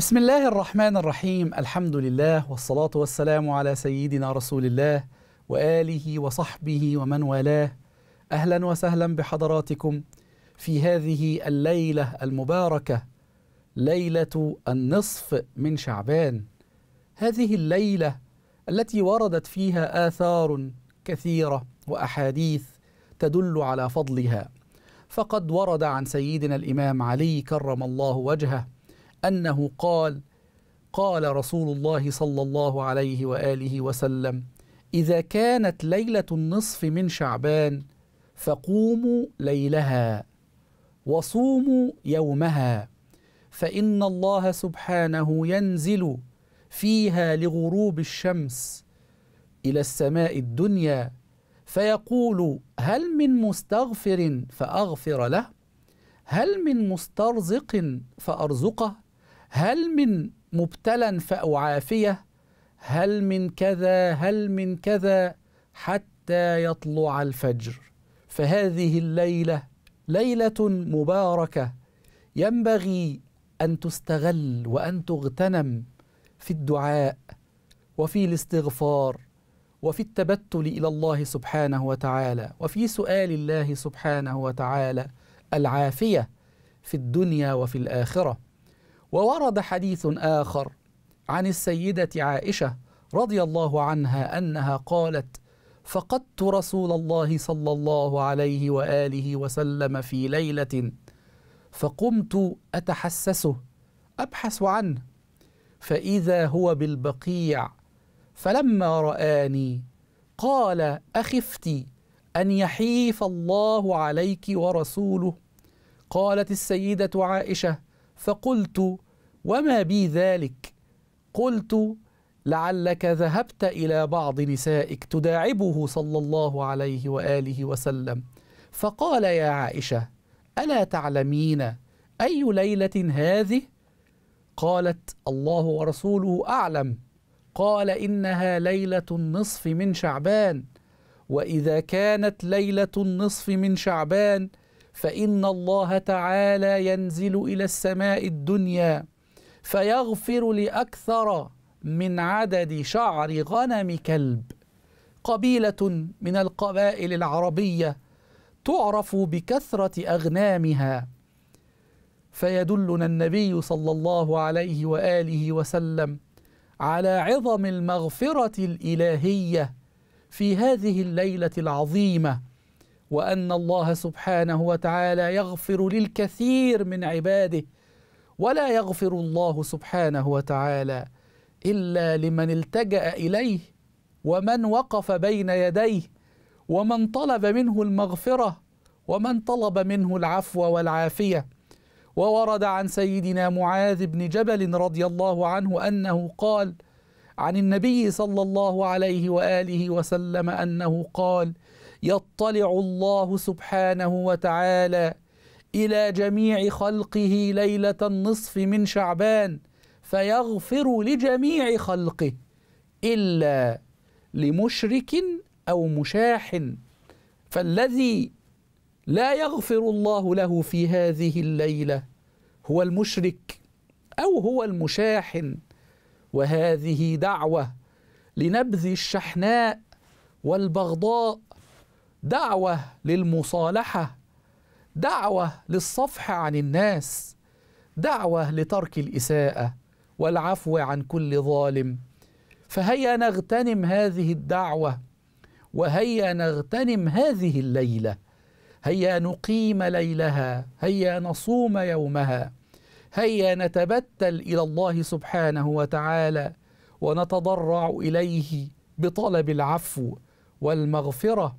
بسم الله الرحمن الرحيم الحمد لله والصلاة والسلام على سيدنا رسول الله وآله وصحبه ومن والاه أهلا وسهلا بحضراتكم في هذه الليلة المباركة ليلة النصف من شعبان هذه الليلة التي وردت فيها آثار كثيرة وأحاديث تدل على فضلها فقد ورد عن سيدنا الإمام علي كرم الله وجهه انه قال قال رسول الله صلى الله عليه واله وسلم اذا كانت ليله النصف من شعبان فقوموا ليلها وصوموا يومها فان الله سبحانه ينزل فيها لغروب الشمس الى السماء الدنيا فيقول هل من مستغفر فاغفر له هل من مسترزق فارزقه هل من مبتلى فأعافيه هل من كذا هل من كذا حتى يطلع الفجر فهذه الليلة ليلة مباركة ينبغي أن تستغل وأن تغتنم في الدعاء وفي الاستغفار وفي التبتل إلى الله سبحانه وتعالى وفي سؤال الله سبحانه وتعالى العافية في الدنيا وفي الآخرة وورد حديث آخر عن السيدة عائشة رضي الله عنها أنها قالت فقدت رسول الله صلى الله عليه وآله وسلم في ليلة فقمت أتحسسه أبحث عنه فإذا هو بالبقيع فلما رآني قال أخفت أن يحيف الله عليك ورسوله قالت السيدة عائشة فقلت وما بي ذلك قلت لعلك ذهبت الى بعض نسائك تداعبه صلى الله عليه واله وسلم فقال يا عائشه الا تعلمين اي ليله هذه قالت الله ورسوله اعلم قال انها ليله النصف من شعبان واذا كانت ليله النصف من شعبان فإن الله تعالى ينزل إلى السماء الدنيا فيغفر لأكثر من عدد شعر غنم كلب قبيلة من القبائل العربية تعرف بكثرة أغنامها فيدلنا النبي صلى الله عليه وآله وسلم على عظم المغفرة الإلهية في هذه الليلة العظيمة وان الله سبحانه وتعالى يغفر للكثير من عباده ولا يغفر الله سبحانه وتعالى الا لمن التجا اليه ومن وقف بين يديه ومن طلب منه المغفره ومن طلب منه العفو والعافيه وورد عن سيدنا معاذ بن جبل رضي الله عنه انه قال عن النبي صلى الله عليه واله وسلم انه قال يطلع الله سبحانه وتعالى الى جميع خلقه ليله النصف من شعبان فيغفر لجميع خلقه الا لمشرك او مشاح فالذي لا يغفر الله له في هذه الليله هو المشرك او هو المشاحن وهذه دعوه لنبذ الشحناء والبغضاء دعوه للمصالحه دعوه للصفح عن الناس دعوه لترك الاساءه والعفو عن كل ظالم فهيا نغتنم هذه الدعوه وهيا نغتنم هذه الليله هيا نقيم ليلها هيا نصوم يومها هيا نتبتل الى الله سبحانه وتعالى ونتضرع اليه بطلب العفو والمغفره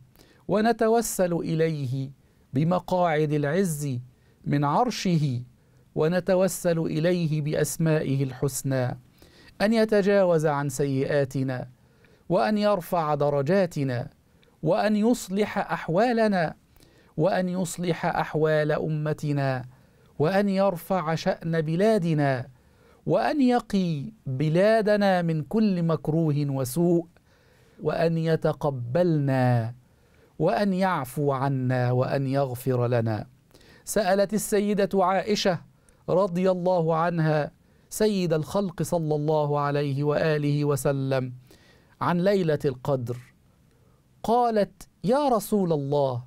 ونتوسل اليه بمقاعد العز من عرشه ونتوسل اليه باسمائه الحسنى ان يتجاوز عن سيئاتنا وان يرفع درجاتنا وان يصلح احوالنا وان يصلح احوال امتنا وان يرفع شان بلادنا وان يقي بلادنا من كل مكروه وسوء وان يتقبلنا وأن يعفو عنا وأن يغفر لنا سألت السيدة عائشة رضي الله عنها سيد الخلق صلى الله عليه وآله وسلم عن ليلة القدر قالت يا رسول الله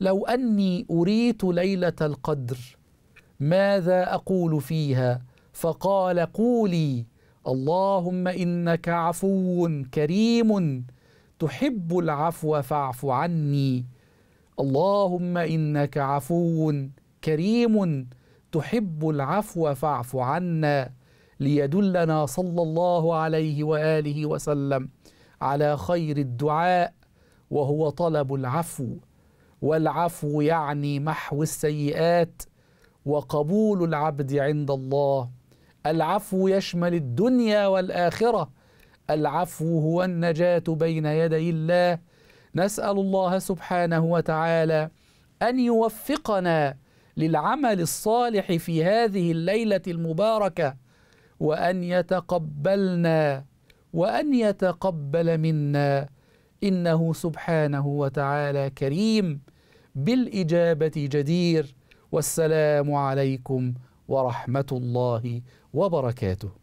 لو أني أريت ليلة القدر ماذا أقول فيها فقال قولي اللهم إنك عفو كريم تحب العفو فاعف عني اللهم انك عفو كريم تحب العفو فاعف عنا ليدلنا صلى الله عليه واله وسلم على خير الدعاء وهو طلب العفو والعفو يعني محو السيئات وقبول العبد عند الله العفو يشمل الدنيا والاخره العفو هو النجاة بين يدي الله نسأل الله سبحانه وتعالى أن يوفقنا للعمل الصالح في هذه الليلة المباركة وأن يتقبلنا وأن يتقبل منا إنه سبحانه وتعالى كريم بالإجابة جدير والسلام عليكم ورحمة الله وبركاته